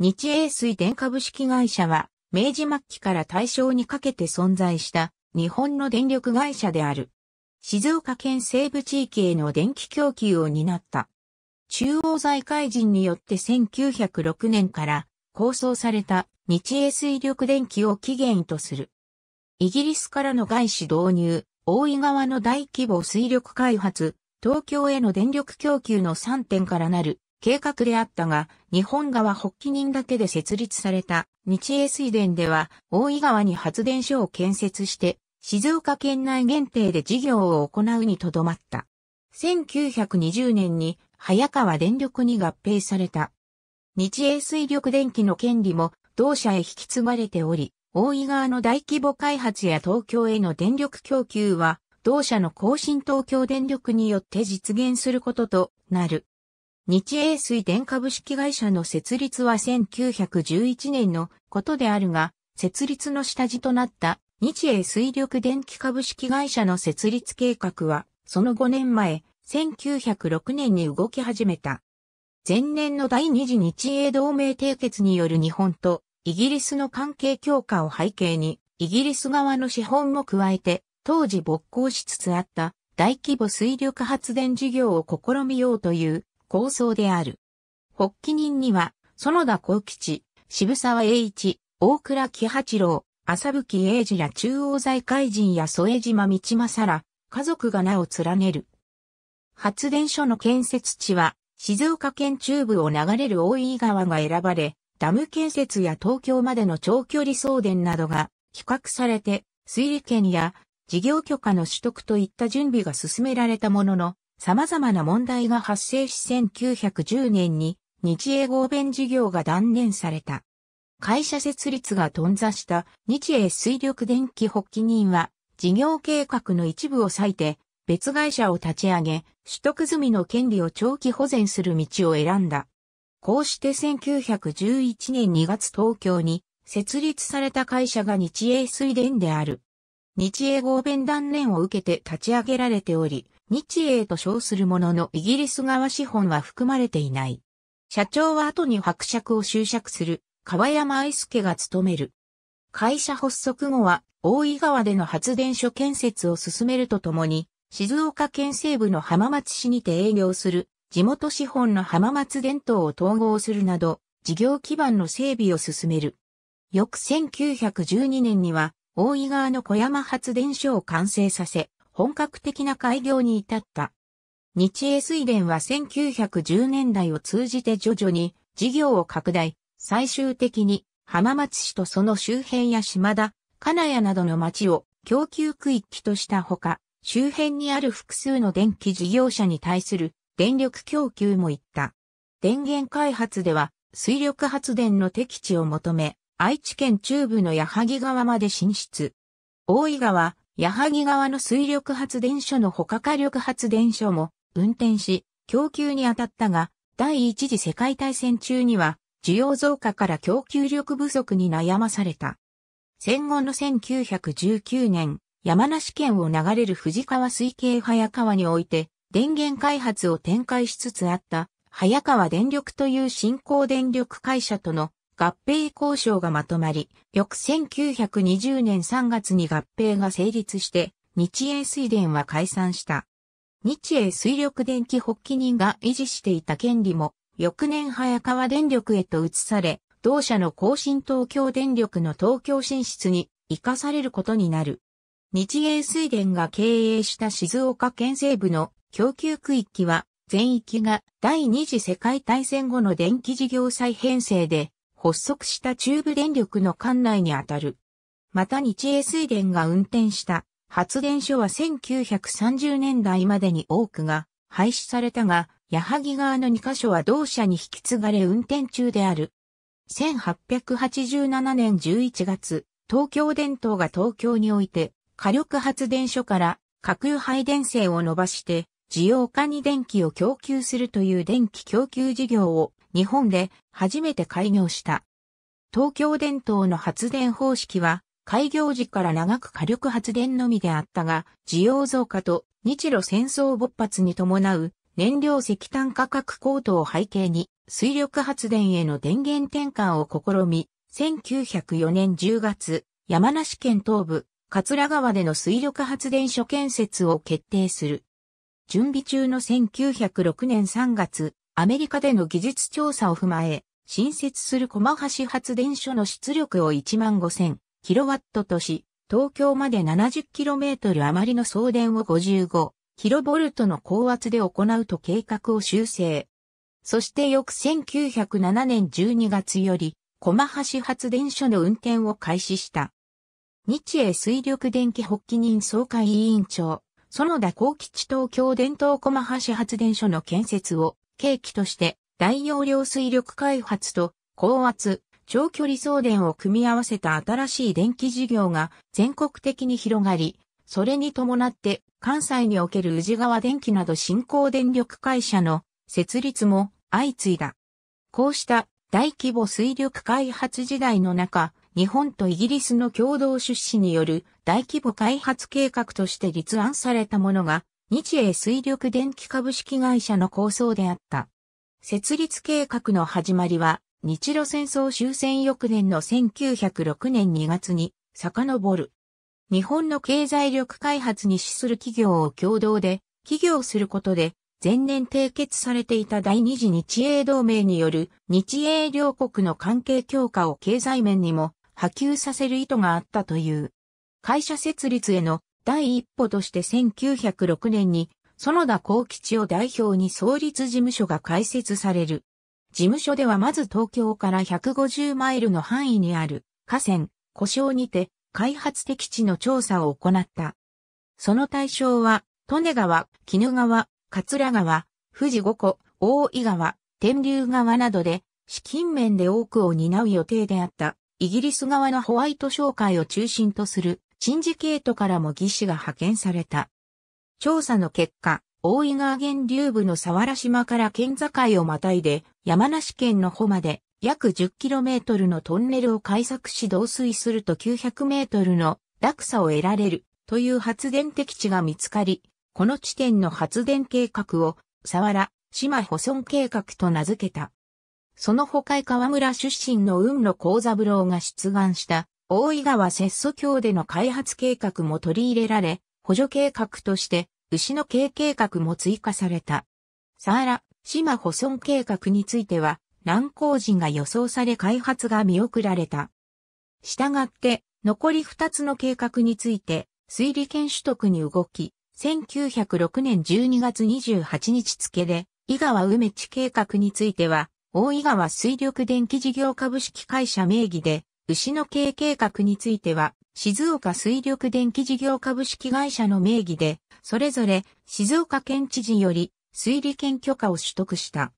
日英水田株式会社は、明治末期から大正にかけて存在した日本の電力会社である。静岡県西部地域への電気供給を担った。中央財界人によって1906年から構想された日英水力電気を起源とする。イギリスからの外資導入、大井川の大規模水力開発、東京への電力供給の3点からなる計画であったが、日本側発起人だけで設立された日英水田では、大井川に発電所を建設して、静岡県内限定で事業を行うにとどまった。1920年に早川電力に合併された。日英水力電気の権利も同社へ引き継がれており、大井川の大規模開発や東京への電力供給は、同社の更新東京電力によって実現することとなる。日英水電株式会社の設立は1911年のことであるが、設立の下地となった日英水力電気株式会社の設立計画は、その5年前、1906年に動き始めた。前年の第二次日英同盟締結による日本とイギリスの関係強化を背景に、イギリス側の資本も加えて、当時勃興しつつあった大規模水力発電事業を試みようという構想である。発起人には、園田幸吉、渋沢栄一、大倉喜八郎、浅吹英二ら中央財界人や添島道正ら、家族が名を連ねる。発電所の建設地は、静岡県中部を流れる大井川が選ばれ、ダム建設や東京までの長距離送電などが企画されて、水利権や事業許可の取得といった準備が進められたものの、様々な問題が発生し1910年に日英合弁事業が断念された。会社設立が頓挫した日英水力電気発起人は事業計画の一部を割いて別会社を立ち上げ取得済みの権利を長期保全する道を選んだ。こうして1911年2月東京に設立された会社が日英水電である。日英合弁断念を受けて立ち上げられており、日英と称するもののイギリス側資本は含まれていない。社長は後に伯爵を就職する川山愛介が務める。会社発足後は大井川での発電所建設を進めるとともに、静岡県西部の浜松市にて営業する地元資本の浜松伝統を統合するなど、事業基盤の整備を進める。翌1912年には、大井川の小山発電所を完成させ、本格的な開業に至った。日英水田は1910年代を通じて徐々に事業を拡大、最終的に浜松市とその周辺や島田、金谷などの町を供給区域としたほか、周辺にある複数の電気事業者に対する電力供給も行った。電源開発では水力発電の適地を求め、愛知県中部の矢作川まで進出。大井川、矢作川の水力発電所の他火力発電所も運転し、供給に当たったが、第一次世界大戦中には、需要増加から供給力不足に悩まされた。戦後の1919年、山梨県を流れる富士川水系早川において、電源開発を展開しつつあった、早川電力という新興電力会社との合併交渉がまとまり、翌1920年3月に合併が成立して、日英水田は解散した。日英水力電気発起人が維持していた権利も、翌年早川電力へと移され、同社の更新東京電力の東京進出に生かされることになる。日英水田が経営した静岡県西部の供給区域は、全域が第二次世界大戦後の電気事業再編成で発足した中部電力の管内にあたる。また日英水電が運転した発電所は1930年代までに多くが廃止されたが、矢作川の2カ所は同社に引き継がれ運転中である。1887年11月、東京電灯が東京において火力発電所から核油配電線を伸ばして、需要化に電気を供給するという電気供給事業を日本で初めて開業した。東京電灯の発電方式は、開業時から長く火力発電のみであったが、需要増加と日露戦争勃発に伴う燃料石炭価格高騰を背景に水力発電への電源転換を試み、1904年10月、山梨県東部、桂川での水力発電所建設を決定する。準備中の1906年3月、アメリカでの技術調査を踏まえ、新設する駒橋発電所の出力を1万5000キロワットとし、東京まで 70km 余りの送電を 55kV の高圧で行うと計画を修正。そして翌1907年12月より、駒橋発電所の運転を開始した。日英水力電気発起人総会委員長、園田幸吉東京伝統駒橋発電所の建設を契機として大容量水力開発と高圧、長距離送電を組み合わせた新しい電気事業が全国的に広がり、それに伴って関西における宇治川電気など新興電力会社の設立も相次いだ。こうした大規模水力開発時代の中、日本とイギリスの共同出資による大規模開発計画として立案されたものが日英水力電気株式会社の構想であった。設立計画の始まりは、日露戦争終戦翌年の1906年2月に遡る。日本の経済力開発に資する企業を共同で起業することで、前年締結されていた第二次日英同盟による日英両国の関係強化を経済面にも波及させる意図があったという。会社設立への第一歩として1906年に園田幸吉を代表に創立事務所が開設される。事務所ではまず東京から150マイルの範囲にある河川、故障にて開発的地の調査を行った。その対象は、利根川、鬼怒川、桂川、富士五湖、大井川、天竜川などで、資金面で多くを担う予定であった、イギリス側のホワイト商会を中心とするシンジケートからも技師が派遣された。調査の結果、大井川源流部の沢良島から県境をまたいで、山梨県の穂まで約 10km のトンネルを開削し導水すると 900m の落差を得られるという発電適地が見つかり、この地点の発電計画を、沢良、島保存計画と名付けた。その他川村出身の雲野幸三郎が出願した大井川節祖橋での開発計画も取り入れられ、補助計画として牛の経計画も追加された。さあら島保存計画については、難航事が予想され開発が見送られた。したがって、残り2つの計画について、推理権取得に動き、1906年12月28日付で、井川梅地計画については、大井川水力電気事業株式会社名義で、牛の経営計画については、静岡水力電気事業株式会社の名義で、それぞれ静岡県知事より水利権許可を取得した。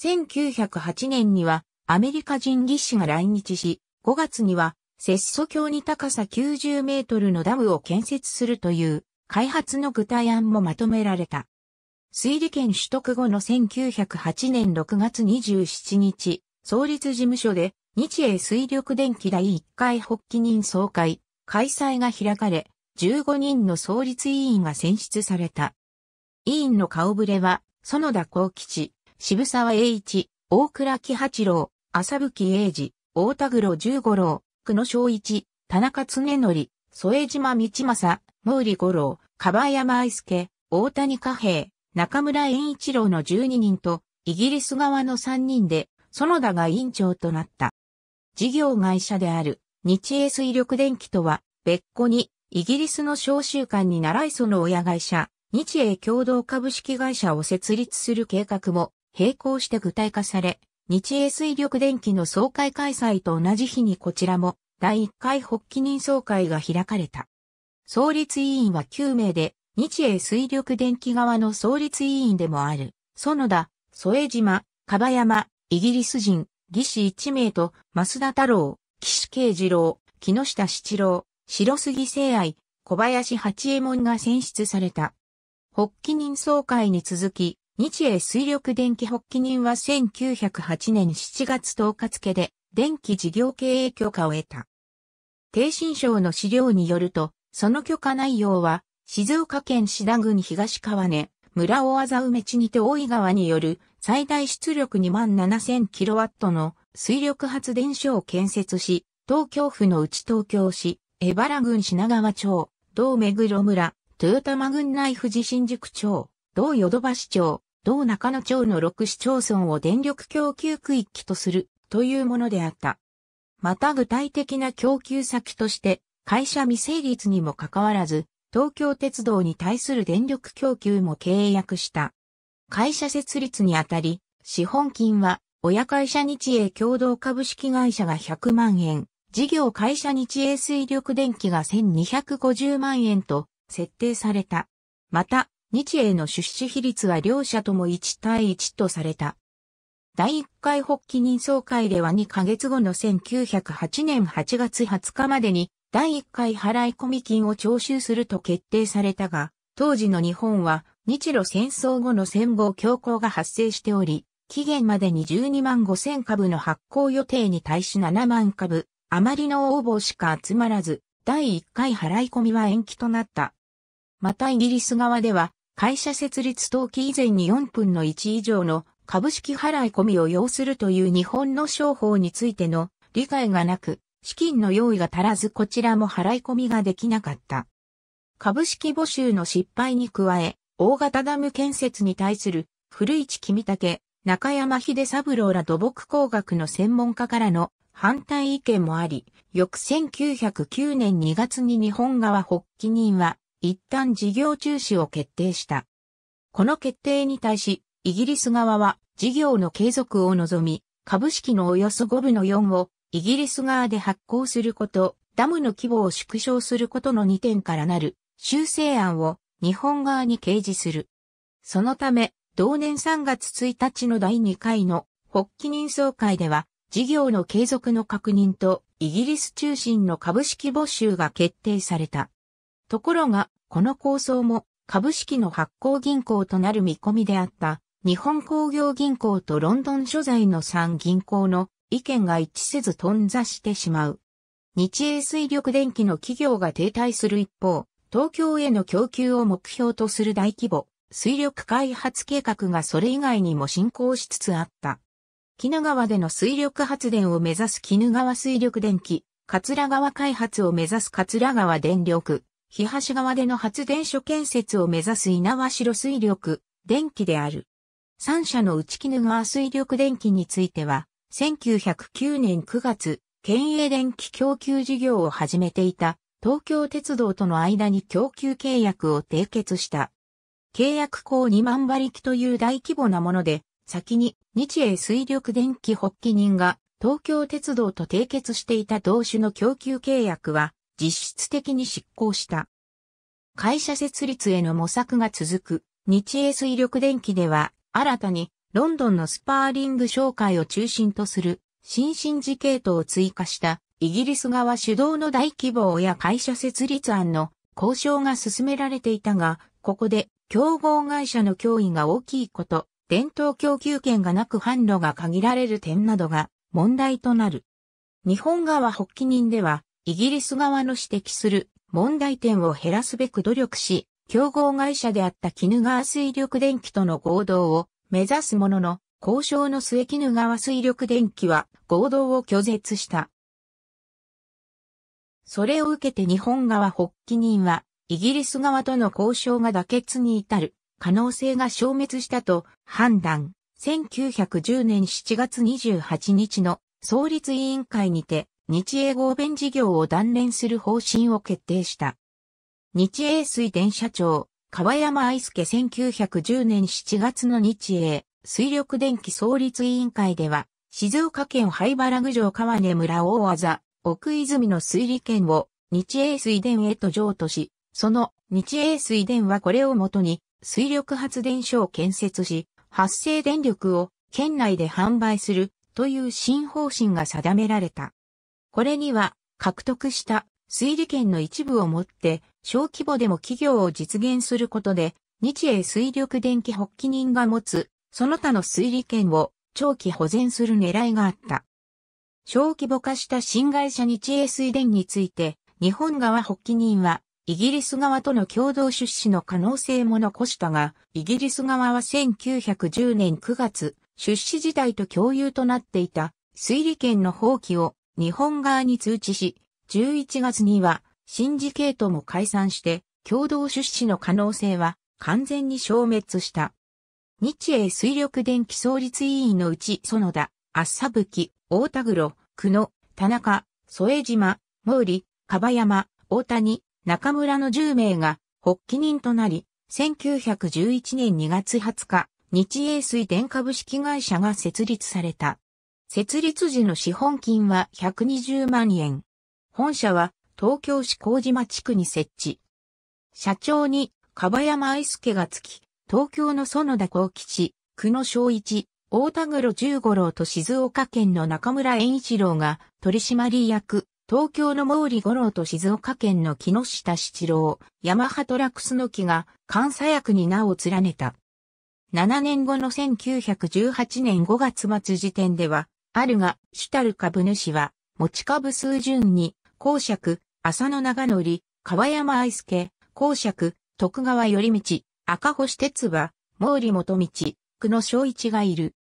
1908年にはアメリカ人技師が来日し、5月には節素橋に高さ90メートルのダムを建設するという開発の具体案もまとめられた。水利権取得後の1908年6月27日、創立事務所で日英水力電機第1回発起人総会、開催が開かれ、15人の創立委員が選出された。委員の顔ぶれは、園田光吉、渋沢栄一、大倉喜八郎、浅吹英二、大田黒十五郎、久野昭一、田中恒則、添島道正、毛利五郎、樺山愛介、大谷加平、中村円一郎の12人と、イギリス側の3人で、園田が委員長となった。事業会社である日英水力電機とは別個にイギリスの商習館に習いその親会社日英共同株式会社を設立する計画も並行して具体化され、日英水力電機の総会開催と同じ日にこちらも第1回発起人総会が開かれた。創立委員は9名で、日英水力電機側の創立委員でもある、園田、添島、樺山、イギリス人、義士一名と、増田太郎、岸慶次郎、木下七郎、白杉聖愛、小林八右衛門が選出された。発起人総会に続き、日英水力電気発起人は1908年7月10日付で、電気事業経営許可を得た。低新省の資料によると、その許可内容は、静岡県志田郡東川根、村尾麻梅地にて大井川による最大出力2万 7000kW の水力発電所を建設し、東京府の内東京市、江原郡品川町、道目黒村、豊玉郡内富士新宿町、道淀橋町、道中野町の6市町村を電力供給区域とするというものであった。また具体的な供給先として、会社未成立にもかかわらず、東京鉄道に対する電力供給も契約した。会社設立にあたり、資本金は、親会社日英共同株式会社が100万円、事業会社日英水力電機が1250万円と設定された。また、日英の出資比率は両社とも1対1とされた。第1回発起人総会では2ヶ月後の1908年8月20日までに第1回払い込み金を徴収すると決定されたが、当時の日本は日露戦争後の戦後恐慌が発生しており、期限までに12万5千株の発行予定に対し7万株、余りの応募しか集まらず、第1回払い込みは延期となった。またイギリス側では、会社設立登記以前に4分の1以上の株式払い込みを要するという日本の商法についての理解がなく、資金の用意が足らずこちらも払い込みができなかった。株式募集の失敗に加え、大型ダム建設に対する古市君武、中山秀三郎ら土木工学の専門家からの反対意見もあり、翌1909年2月に日本側発起人は一旦事業中止を決定した。この決定に対し、イギリス側は事業の継続を望み、株式のおよそ5分の4をイギリス側で発行すること、ダムの規模を縮小することの2点からなる修正案を日本側に掲示する。そのため、同年3月1日の第2回の発起人総会では、事業の継続の確認とイギリス中心の株式募集が決定された。ところが、この構想も株式の発行銀行となる見込みであった日本工業銀行とロンドン所在の3銀行の意見が一致せず頓挫してしまう。日英水力電気の企業が停滞する一方、東京への供給を目標とする大規模水力開発計画がそれ以外にも進行しつつあった。鬼怒川での水力発電を目指す鬼怒川水力電気、桂川開発を目指す桂川電力、日橋川での発電所建設を目指す稲和城水力、電気である。三社の内鬼怒川水力電気については、1909年9月、県営電気供給事業を始めていた東京鉄道との間に供給契約を締結した。契約項2万馬力という大規模なもので、先に日英水力電気発起人が東京鉄道と締結していた同種の供給契約は実質的に執行した。会社設立への模索が続く日英水力電気では新たにロンドンのスパーリング商会を中心とする新進時系統を追加したイギリス側主導の大規模や会社設立案の交渉が進められていたが、ここで競合会社の脅威が大きいこと、伝統供給権がなく販路が限られる点などが問題となる。日本側発起人では、イギリス側の指摘する問題点を減らすべく努力し、競合会社であった絹川水力電機との合同を目指すものの、交渉の末絹川水力電機は合同を拒絶した。それを受けて日本側発起人は、イギリス側との交渉が妥結に至る可能性が消滅したと判断。1910年7月28日の創立委員会にて日英合弁事業を断念する方針を決定した。日英水電社長、川山愛介1910年7月の日英水力電気創立委員会では、静岡県灰原郡上川根村大技奥泉の水利権を日英水田へと譲渡し、その日英水田はこれをもとに水力発電所を建設し、発生電力を県内で販売するという新方針が定められた。これには獲得した水利権の一部をもって小規模でも企業を実現することで日英水力電気発起人が持つその他の水利権を長期保全する狙いがあった。小規模化した新会社日英水田について、日本側発起人は、イギリス側との共同出資の可能性も残したが、イギリス側は1910年9月、出資時代と共有となっていた水利権の放棄を日本側に通知し、11月にはシンジケートも解散して共同出資の可能性は完全に消滅した。日英水力電気創立委員のうち園田、あっさぶき、大田黒、久野、田中、添島、毛利、樺山、大谷、中村の10名が、発起人となり、1911年2月20日、日英水田株式会社が設立された。設立時の資本金は120万円。本社は東京市麹島地区に設置。社長に、樺山愛介がつき、東京の園田幸吉、久野昭一、大田黒十五郎と静岡県の中村円一郎が取締役、東京の毛利五郎と静岡県の木下七郎、ヤマハトラクスの木が監査役に名を連ねた。7年後の1918年5月末時点では、あるが、主たる株主は、持ち株数順に、公爵、浅野長則、川山愛介、公爵、徳川頼道、赤星哲は、毛利元道、久野正一がいる。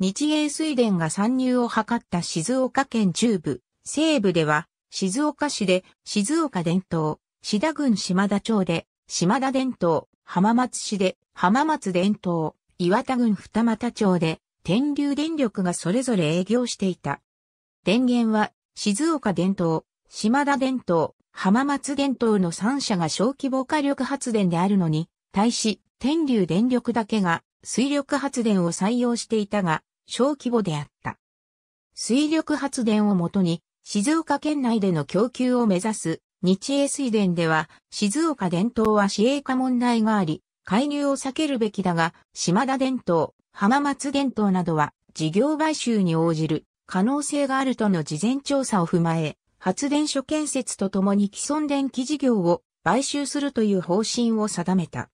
日英水田が参入を図った静岡県中部、西部では、静岡市で、静岡伝統、志田郡島田町で、島田伝統、浜松市で、浜松伝統、岩田郡二俣町で、天竜電力がそれぞれ営業していた。電源は、静岡伝統、島田伝統、浜松伝統の3社が小規模火力発電であるのに、対し、天竜電力だけが水力発電を採用していたが、小規模であった。水力発電をもとに、静岡県内での供給を目指す日英水田では、静岡伝統は市営化問題があり、介入を避けるべきだが、島田伝統、浜松伝統などは、事業買収に応じる可能性があるとの事前調査を踏まえ、発電所建設とともに既存電気事業を買収するという方針を定めた。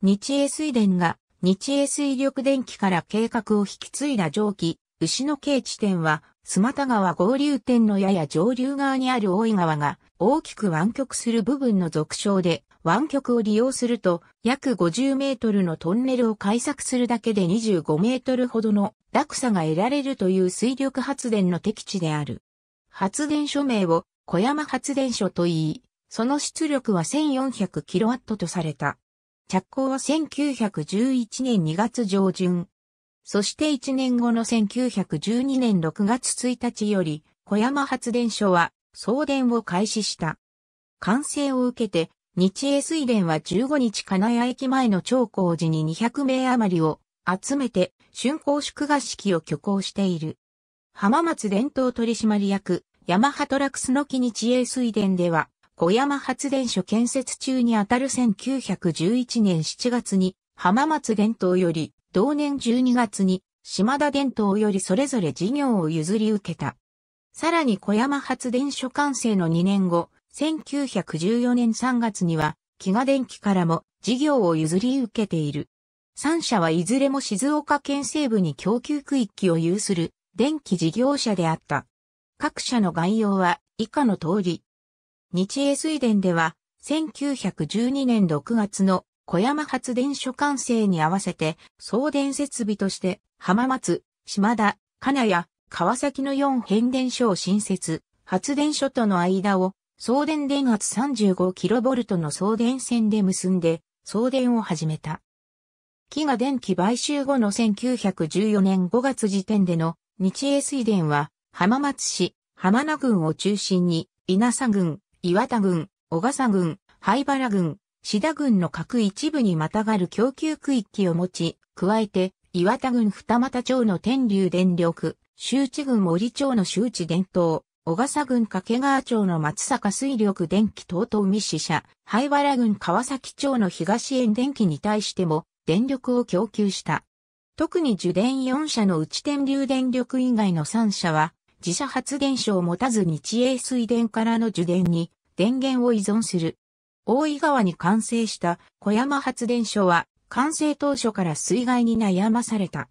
日英水田が日英水力電機から計画を引き継いだ蒸気、牛の計地点は、マタ川合流点のやや上流側にある大井川が大きく湾曲する部分の俗称で、湾曲を利用すると約50メートルのトンネルを開削するだけで25メートルほどの落差が得られるという水力発電の適地である。発電所名を小山発電所といい、その出力は1400キロワットとされた。着工は1911年2月上旬。そして1年後の1912年6月1日より、小山発電所は送電を開始した。完成を受けて、日英水電は15日金谷駅前の長光寺に200名余りを集めて春光祝賀式を挙行している。浜松伝統取締役、ヤマハトラクスの木日英水田では、小山発電所建設中にあたる1911年7月に浜松電灯より、同年12月に島田電灯よりそれぞれ事業を譲り受けた。さらに小山発電所完成の2年後、1914年3月には、木賀電気からも事業を譲り受けている。3社はいずれも静岡県西部に供給区域を有する電気事業者であった。各社の概要は以下の通り、日英水田では、1912年6月の小山発電所完成に合わせて送電設備として浜松、島田、金谷、川崎の4変電所を新設、発電所との間を送電電圧 35kV の送電線で結んで送電を始めた。木が電気買収後の1914年5月時点での日英水田は浜松市、浜名郡を中心に稲佐郡、岩田郡、小笠郡、灰原郡、志田郡の各一部にまたがる供給区域を持ち、加えて、岩田郡二俣町の天竜電力、周知郡森町の周知伝統、小笠郡掛川町の松坂水力電気等々密支社、灰原郡川崎町の東園電気に対しても電力を供給した。特に受電4社のうち天竜電力以外の3社は自社発電所を持たず日英水田からの受電に電源を依存する。大井川に完成した小山発電所は完成当初から水害に悩まされた。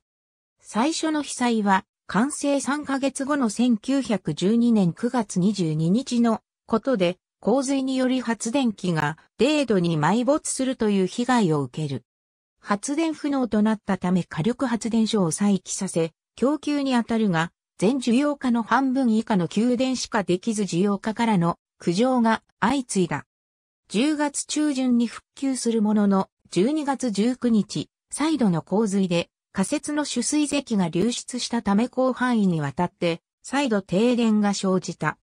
最初の被災は完成3ヶ月後の1912年9月22日のことで洪水により発電機が0度に埋没するという被害を受ける。発電不能となったため火力発電所を再起させ、供給に当たるが、全需要家の半分以下の給電しかできず需要家からの苦情が相次いだ。10月中旬に復旧するものの、12月19日、再度の洪水で仮設の取水石が流出したため広範囲にわたって、再度停電が生じた。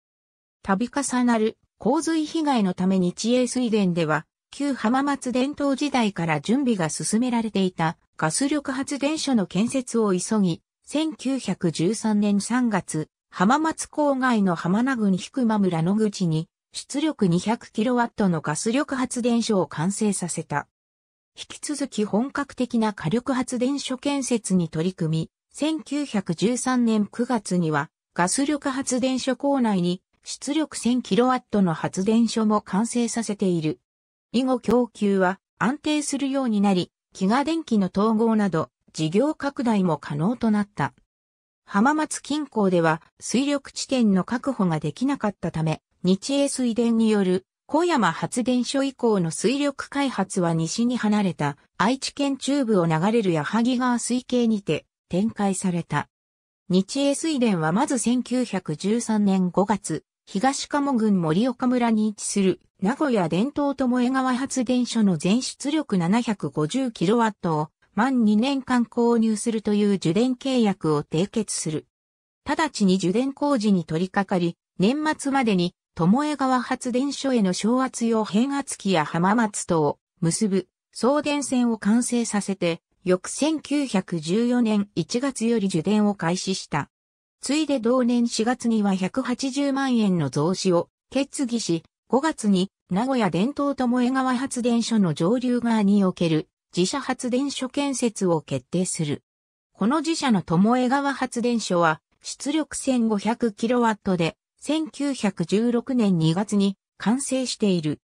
度重なる洪水被害のため日英水田では、旧浜松伝統時代から準備が進められていたガス力発電所の建設を急ぎ、1913年3月、浜松郊外の浜名郡低間村野口に、出力 200kW のガス力発電所を完成させた。引き続き本格的な火力発電所建設に取り組み、1913年9月にはガス力発電所構内に出力 1000kW の発電所も完成させている。以後供給は安定するようになり、気が電気の統合など事業拡大も可能となった。浜松近郊では水力地点の確保ができなかったため、日英水田による小山発電所以降の水力開発は西に離れた愛知県中部を流れる矢作川水系にて展開された。日英水田はまず1913年5月、東鴨郡森岡村に位置する名古屋伝統巴川発電所の全出力 750kW を満2年間購入するという受電契約を締結する。直ちに受電工事に取り掛かり、年末までに、巴川発電所への昇圧用変圧器や浜松等を結ぶ送電線を完成させて、翌1914年1月より受電を開始した。ついで同年4月には180万円の増資を決議し、5月に名古屋伝統巴川発電所の上流側における自社発電所建設を決定する。この自社の巴江川発電所は出力 1500kW で1916年2月に完成している。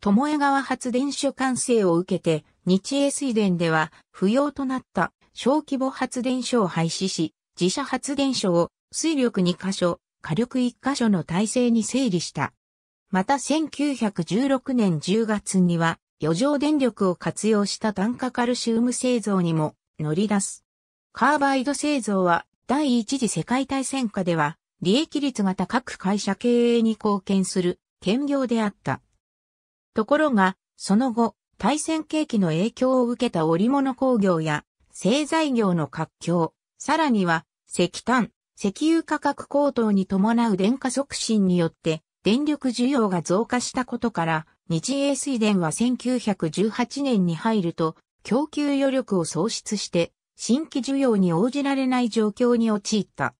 巴江川発電所完成を受けて日英水田では不要となった小規模発電所を廃止し、自社発電所を水力2カ所、火力1カ所の体制に整理した。また1916年10月には余剰電力を活用した炭化カルシウム製造にも乗り出す。カーバイド製造は第一次世界大戦下では利益率が高く会社経営に貢献する兼業であった。ところが、その後、対戦景気の影響を受けた織物工業や製材業の活況、さらには石炭、石油価格高騰に伴う電化促進によって電力需要が増加したことから、日英水田は1918年に入ると、供給余力を喪失して、新規需要に応じられない状況に陥った。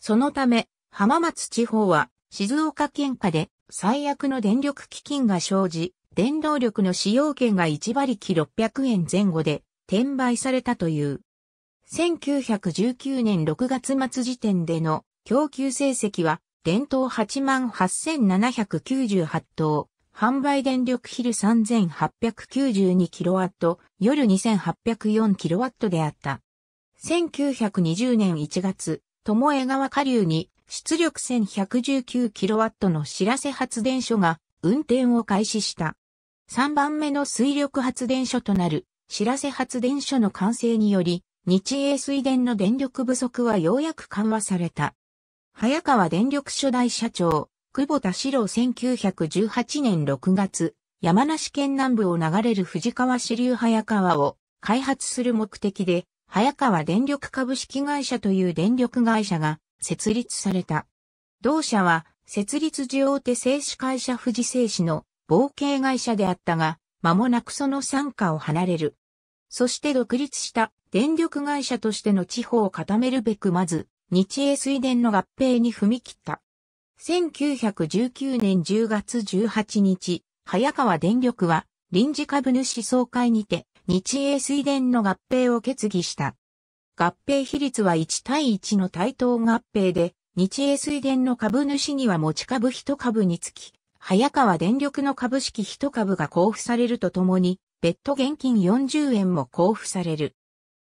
そのため、浜松地方は静岡県下で最悪の電力基金が生じ、電動力の使用権が1馬力600円前後で転売されたという。1919年6月末時点での供給成績は、電灯88,798頭。販売電力昼 3892kW、夜 2804kW であった。1920年1月、友江川下流に出力 1119kW の白瀬発電所が運転を開始した。3番目の水力発電所となる白瀬発電所の完成により、日英水田の電力不足はようやく緩和された。早川電力初代社長、久保田史郎1918年6月、山梨県南部を流れる藤川支流早川を開発する目的で、早川電力株式会社という電力会社が設立された。同社は設立時大手製紙会社富士製紙の冒険会社であったが、間もなくその傘下を離れる。そして独立した電力会社としての地方を固めるべくまず、日英水田の合併に踏み切った。1919年10月18日、早川電力は臨時株主総会にて日英水田の合併を決議した。合併比率は1対1の対等合併で、日英水田の株主には持ち株一株につき、早川電力の株式一株が交付されるとともに、別途現金40円も交付される。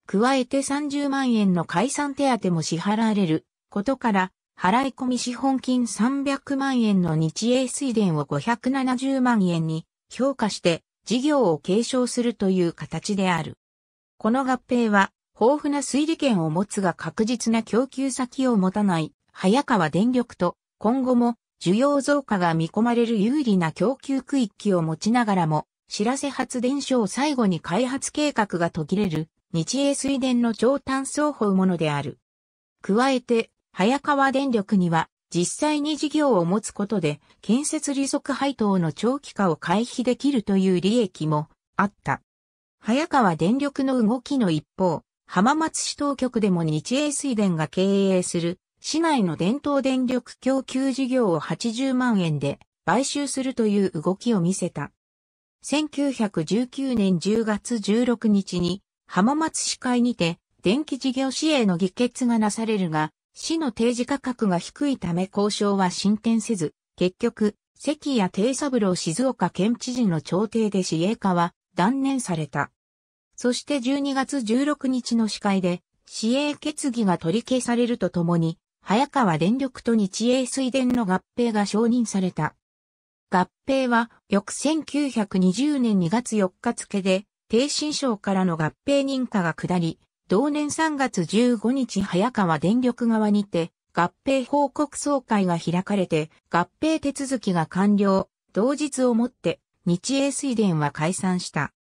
加えて30万円の解散手当も支払われることから、払い込み資本金300万円の日英水田を570万円に評価して事業を継承するという形である。この合併は豊富な水利権を持つが確実な供給先を持たない早川電力と今後も需要増加が見込まれる有利な供給区域を持ちながらも、知らせ発電所を最後に開発計画が途切れる日英水田の超短双方ものである。加えて、早川電力には実際に事業を持つことで建設利息配当の長期化を回避できるという利益もあった。早川電力の動きの一方、浜松市当局でも日英水田が経営する市内の伝統電力供給事業を80万円で買収するという動きを見せた。1919年10月16日に浜松市会にて電気事業支援の議決がなされるが、市の提示価格が低いため交渉は進展せず、結局、関谷定三郎静岡県知事の調停で市営化は断念された。そして12月16日の司会で、市営決議が取り消されるとともに、早川電力と日営水田の合併が承認された。合併は、翌1920年2月4日付で、定新省からの合併認可が下り、同年3月15日早川電力側にて、合併報告総会が開かれて、合併手続きが完了、同日をもって、日英水田は解散した。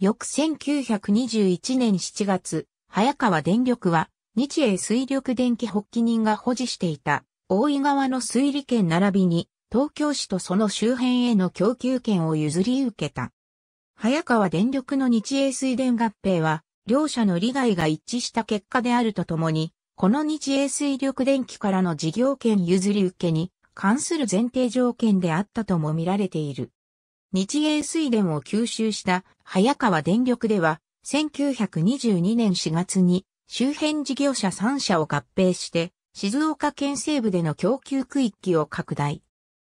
翌1921年7月、早川電力は、日英水力電気発起人が保持していた、大井川の水利権並びに、東京市とその周辺への供給権を譲り受けた。早川電力の日英水電合併は、両者の利害が一致した結果であるとともに、この日英水力電機からの事業権譲り受けに関する前提条件であったとも見られている。日英水電を吸収した早川電力では、1922年4月に周辺事業者3社を合併して、静岡県西部での供給区域を拡大。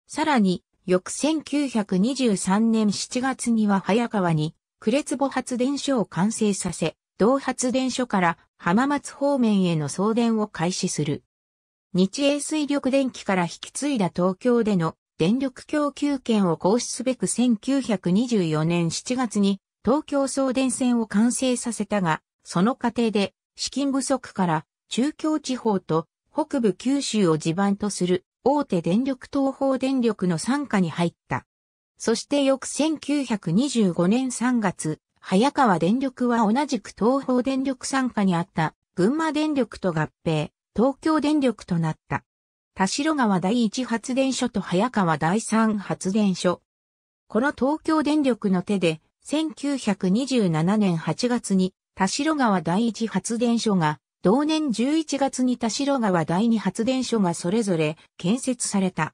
さらに、翌1923年7月には早川に呉ボ発電所を完成させ、同発電所から浜松方面への送電を開始する。日英水力電機から引き継いだ東京での電力供給権を行使すべく1924年7月に東京送電線を完成させたが、その過程で資金不足から中京地方と北部九州を地盤とする大手電力東方電力の傘下に入った。そして翌1925年3月、早川電力は同じく東方電力傘下にあった群馬電力と合併、東京電力となった。田代川第一発電所と早川第三発電所。この東京電力の手で、1927年8月に田代川第一発電所が、同年11月に田代川第二発電所がそれぞれ建設された。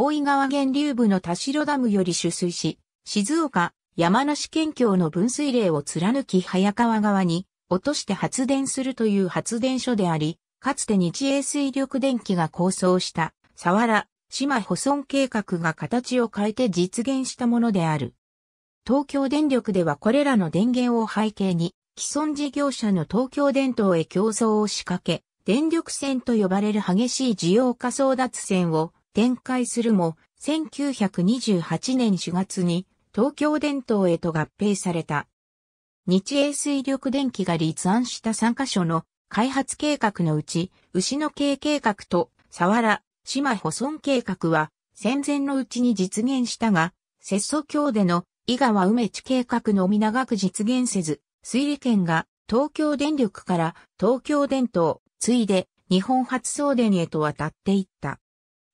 大井川源流部の田代ダムより取水し、静岡、山梨県境の分水嶺を貫き早川側に落として発電するという発電所であり、かつて日英水力電機が構想した、佐原、島保存計画が形を変えて実現したものである。東京電力ではこれらの電源を背景に、既存事業者の東京電灯へ競争を仕掛け、電力線と呼ばれる激しい需要化争奪線を展開するも、1928年4月に東京電灯へと合併された。日英水力電機が立案した3カ所の開発計画のうち、牛の系計画と佐原、島保存計画は戦前のうちに実現したが、節祖橋での伊川梅地計画のみ長く実現せず、水利圏が東京電力から東京電灯、ついで日本初送電へと渡っていった。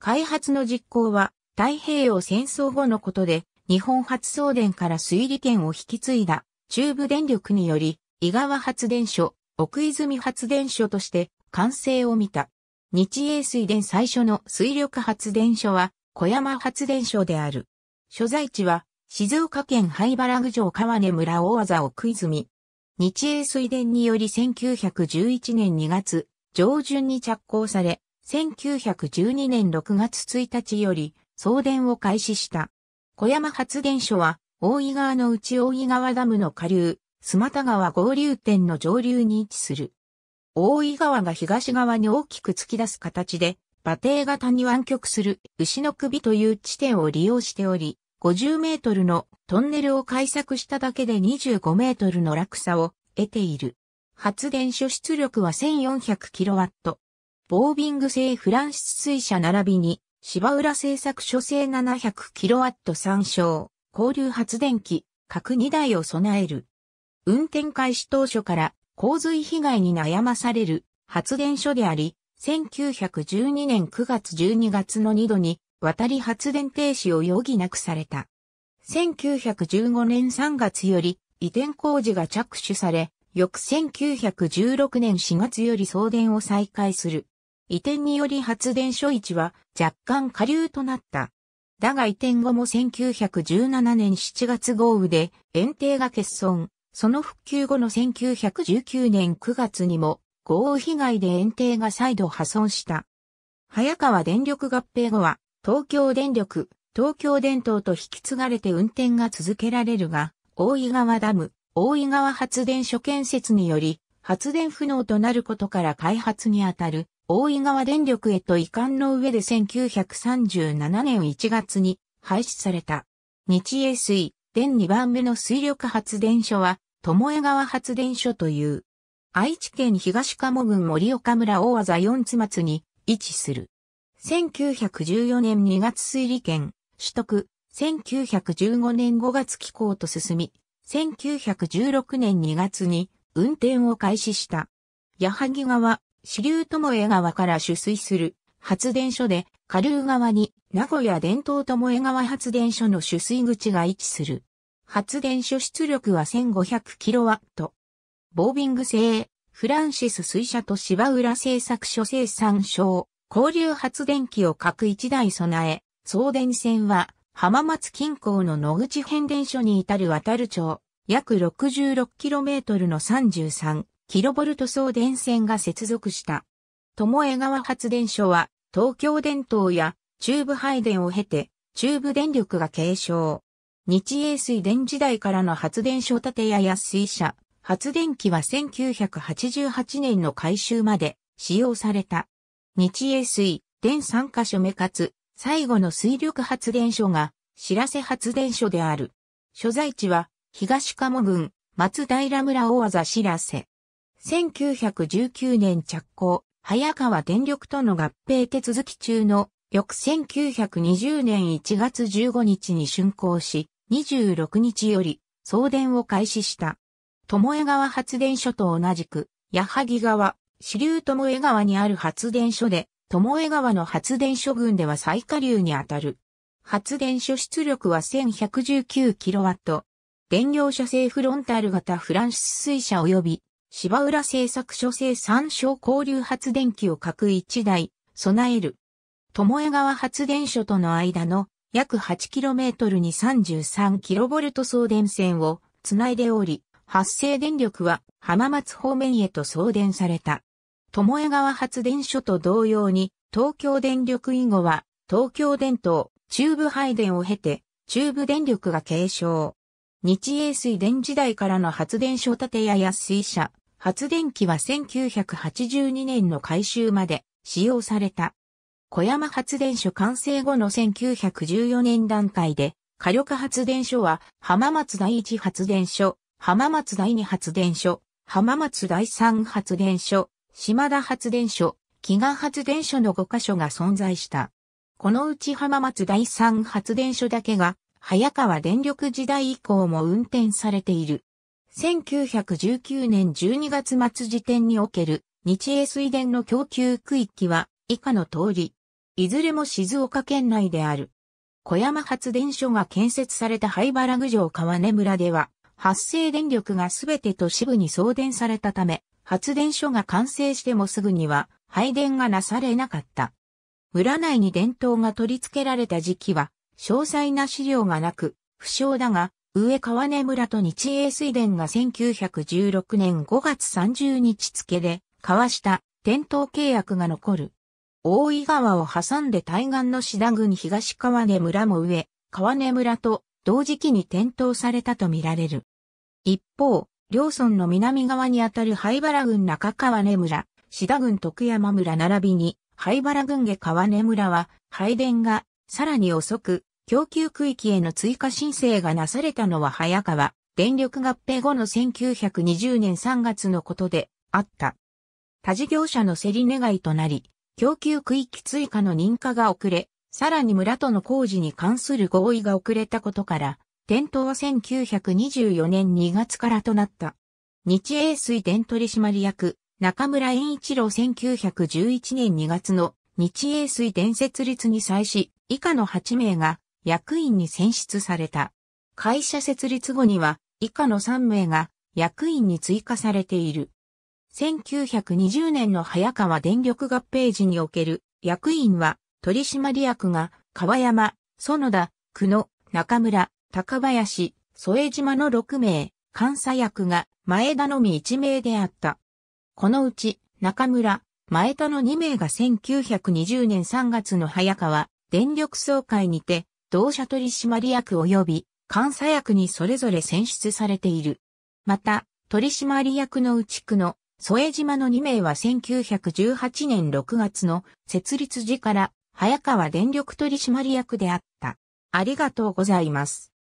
開発の実行は太平洋戦争後のことで、日本発送電から水利権を引き継いだ中部電力により、井川発電所、奥泉発電所として完成を見た。日英水田最初の水力発電所は小山発電所である。所在地は静岡県灰原郡上川根村大技奥泉。日英水田により1911年2月上旬に着工され、1912年6月1日より送電を開始した。小山発電所は、大井川の内大井川ダムの下流、須又川合流点の上流に位置する。大井川が東側に大きく突き出す形で、馬蹄型に湾曲する牛の首という地点を利用しており、50メートルのトンネルを開削しただけで25メートルの落差を得ている。発電所出力は1 4 0 0ット。ボービング製フランシス水車並びに、芝浦製作所製 700kW 参照、交流発電機、各2台を備える。運転開始当初から洪水被害に悩まされる発電所であり、1912年9月12月の2度に渡り発電停止を余儀なくされた。1915年3月より移転工事が着手され、翌1916年4月より送電を再開する。移転により発電所位置は若干下流となった。だが移転後も1917年7月豪雨で園庭が欠損。その復旧後の1919年9月にも豪雨被害で園庭が再度破損した。早川電力合併後は東京電力、東京電灯と引き継がれて運転が続けられるが、大井川ダム、大井川発電所建設により発電不能となることから開発にあたる大井川電力へと移管の上で1937年1月に廃止された。日英水、電2番目の水力発電所は、巴川発電所という。愛知県東鴨郡森岡村大技四つ松に位置する。1914年2月水利権、取得、1915年5月機構と進み、1916年2月に運転を開始した。矢作川、支流とも江川から取水する発電所で、下流側に名古屋伝統とも江川発電所の取水口が位置する。発電所出力は 1500kW。ボービング製、フランシス水車と芝浦製作所生産省、交流発電機を各一台備え、送電線は浜松近郊の野口変電所に至る渡る町、約 66km の33キロボルト送電線が接続した。友江川発電所は、東京電灯や中部配電を経て、中部電力が継承。日英水電時代からの発電所建屋や水車、発電機は1988年の改修まで使用された。日英水電3カ所目かつ、最後の水力発電所が、白瀬発電所である。所在地は、東鴨郡、松平村大技白瀬。1919年着工、早川電力との合併手続き中の翌1920年1月15日に竣工し、26日より送電を開始した。友江川発電所と同じく、矢作川、支流友江川にある発電所で、友江川の発電所群では最下流にあたる。発電所出力は 1119kW。電業社製フロンタル型フランス水車及び芝浦製作所製三小交流発電機を各一台備える。友江川発電所との間の約 8km に 33kV 送電線をつないでおり、発生電力は浜松方面へと送電された。友江川発電所と同様に、東京電力以後は、東京電灯、中部配電を経て、中部電力が継承。日英水電時代からの発電所建屋や水車、発電機は1982年の改修まで使用された。小山発電所完成後の1914年段階で、火力発電所は浜松第一発電所、浜松第二発電所、浜松第三発電所、島田発電所、木賀発電所の5カ所が存在した。このうち浜松第三発電所だけが、早川電力時代以降も運転されている。1919年12月末時点における日英水田の供給区域は以下の通り、いずれも静岡県内である。小山発電所が建設された灰原郡上川根村では、発生電力がすべて都市部に送電されたため、発電所が完成してもすぐには配電がなされなかった。村内に電灯が取り付けられた時期は、詳細な資料がなく、不詳だが、上川根村と日英水田が1916年5月30日付で交わした店頭契約が残る。大井川を挟んで対岸の志田郡東川根村も上、川根村と同時期に転倒されたとみられる。一方、両村の南側にあたる灰原郡中川根村、志田郡徳山村並びに、灰原郡下川根村は、拝殿が、さらに遅く、供給区域への追加申請がなされたのは早川、電力合併後の1920年3月のことであった。他事業者の競り願いとなり、供給区域追加の認可が遅れ、さらに村との工事に関する合意が遅れたことから、店頭は1924年2月からとなった。日英水電取締役、中村円一郎1911年2月の日英水電設立に際し、以下の8名が役員に選出された。会社設立後には以下の3名が役員に追加されている。1920年の早川電力合併時における役員は取締役が川山、園田、久野、中村、高林、添島の6名、監査役が前田のみ1名であった。このうち中村、前田の2名が1920年3月の早川電力総会にて同社取締役及び監査役にそれぞれ選出されている。また、取締役のうち区の添島の2名は1918年6月の設立時から早川電力取締役であった。ありがとうございます。